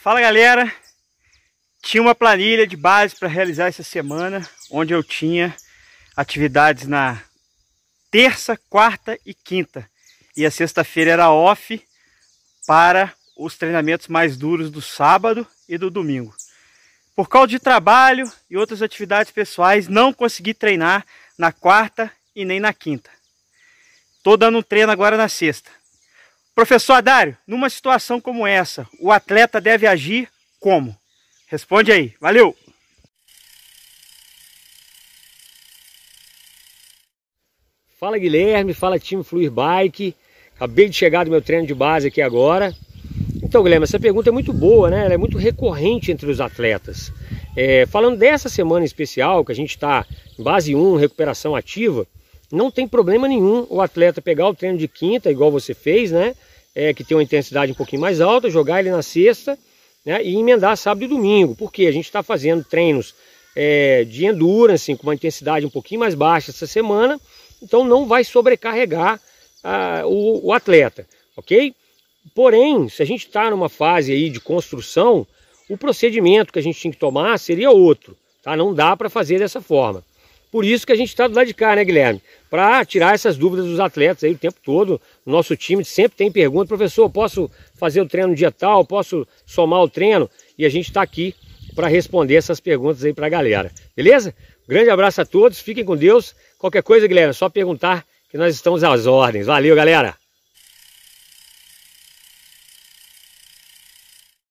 Fala galera, tinha uma planilha de base para realizar essa semana, onde eu tinha atividades na terça, quarta e quinta. E a sexta-feira era off para os treinamentos mais duros do sábado e do domingo. Por causa de trabalho e outras atividades pessoais, não consegui treinar na quarta e nem na quinta. Tô dando um treino agora na sexta. Professor Adário, numa situação como essa, o atleta deve agir como? Responde aí. Valeu! Fala Guilherme, fala time Fluir Bike. Acabei de chegar do meu treino de base aqui agora. Então, Guilherme, essa pergunta é muito boa, né? Ela é muito recorrente entre os atletas. É, falando dessa semana especial, que a gente está em base 1, recuperação ativa, não tem problema nenhum o atleta pegar o treino de quinta, igual você fez, né? é, que tem uma intensidade um pouquinho mais alta, jogar ele na sexta né, e emendar sábado e domingo, porque a gente está fazendo treinos é, de endurance com uma intensidade um pouquinho mais baixa essa semana, então não vai sobrecarregar o, o atleta, ok? Porém, se a gente está numa fase aí de construção, o procedimento que a gente tinha que tomar seria outro, tá? Não dá para fazer dessa forma. Por isso que a gente está do lado de cá, né, Guilherme? Para tirar essas dúvidas dos atletas aí o tempo todo. Nosso time sempre tem pergunta, professor, posso fazer o treino dia tal? Posso somar o treino? E a gente está aqui para responder essas perguntas aí para a galera. Beleza? Grande abraço a todos, fiquem com Deus. Qualquer coisa, Guilherme, é só perguntar que nós estamos às ordens. Valeu, galera!